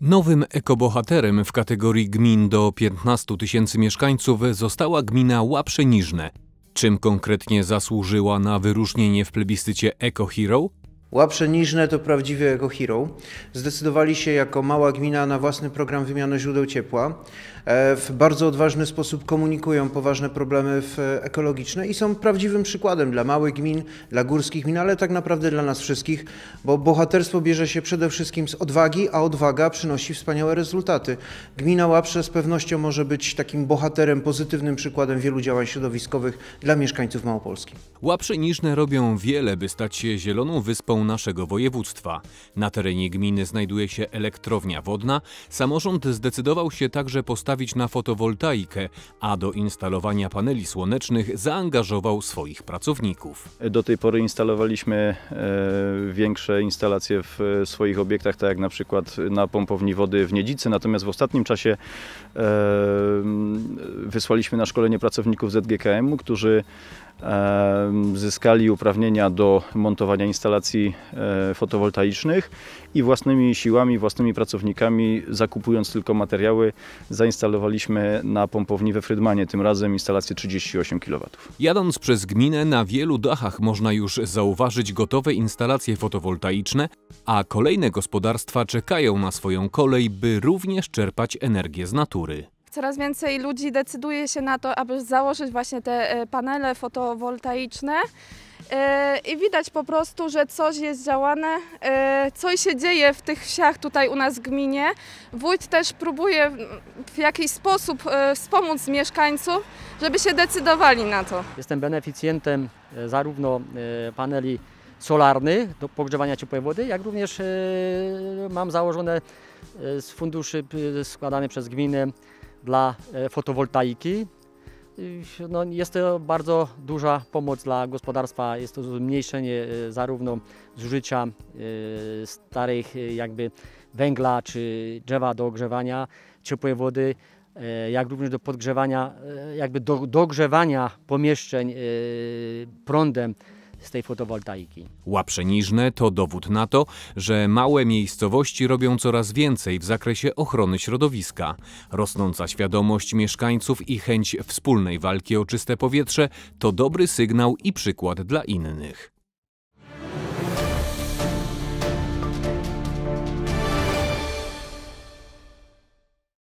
Nowym ekobohaterem w kategorii gmin do 15 tysięcy mieszkańców została gmina Łapsze Niżne. Czym konkretnie zasłużyła na wyróżnienie w plebiscycie Eco Hero? Niżne to prawdziwy hero. Zdecydowali się jako mała gmina na własny program wymiany źródeł ciepła. E, w bardzo odważny sposób komunikują poważne problemy e, ekologiczne i są prawdziwym przykładem dla małych gmin, dla górskich gmin, ale tak naprawdę dla nas wszystkich, bo bohaterstwo bierze się przede wszystkim z odwagi, a odwaga przynosi wspaniałe rezultaty. Gmina Łapsze z pewnością może być takim bohaterem, pozytywnym przykładem wielu działań środowiskowych dla mieszkańców Małopolski. Niżne robią wiele, by stać się zieloną wyspą naszego województwa. Na terenie gminy znajduje się elektrownia wodna. Samorząd zdecydował się także postawić na fotowoltaikę, a do instalowania paneli słonecznych zaangażował swoich pracowników. Do tej pory instalowaliśmy e, większe instalacje w swoich obiektach, tak jak na przykład na pompowni wody w Niedzicy, natomiast w ostatnim czasie e, wysłaliśmy na szkolenie pracowników ZGKM, którzy zyskali uprawnienia do montowania instalacji e, fotowoltaicznych i własnymi siłami, własnymi pracownikami, zakupując tylko materiały, zainstalowaliśmy na pompowni we Frydmanie, tym razem instalację 38 kW. Jadąc przez gminę, na wielu dachach można już zauważyć gotowe instalacje fotowoltaiczne, a kolejne gospodarstwa czekają na swoją kolej, by również czerpać energię z natury. Coraz więcej ludzi decyduje się na to, aby założyć właśnie te e, panele fotowoltaiczne. E, I widać po prostu, że coś jest działane, e, coś się dzieje w tych wsiach tutaj u nas w gminie. Wójt też próbuje w jakiś sposób wspomóc mieszkańców, żeby się decydowali na to. Jestem beneficjentem zarówno paneli solarnych do pogrzewania ciepłej wody, jak również mam założone z funduszy składane przez gminę dla e, fotowoltaiki. No, jest to bardzo duża pomoc dla gospodarstwa, jest to zmniejszenie e, zarówno zużycia e, starych jakby węgla czy drzewa do ogrzewania, ciepłej wody, jak również do podgrzewania, jakby do, dogrzewania pomieszczeń prądem z tej fotowoltaiki. Łapsze niżne to dowód na to, że małe miejscowości robią coraz więcej w zakresie ochrony środowiska. Rosnąca świadomość mieszkańców i chęć wspólnej walki o czyste powietrze to dobry sygnał i przykład dla innych.